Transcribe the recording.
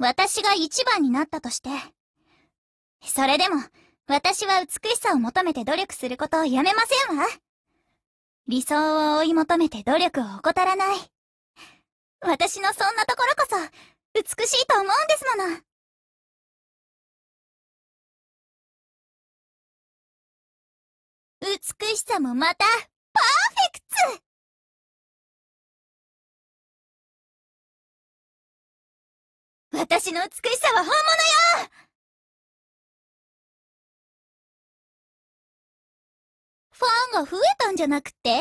私が一番になったとして。それでも、私は美しさを求めて努力することをやめませんわ。理想を追い求めて努力を怠らない。私のそんなところこそ、美しいと思うんですもの。美しさもまた私の美しさは本物よファンが増えたんじゃなくて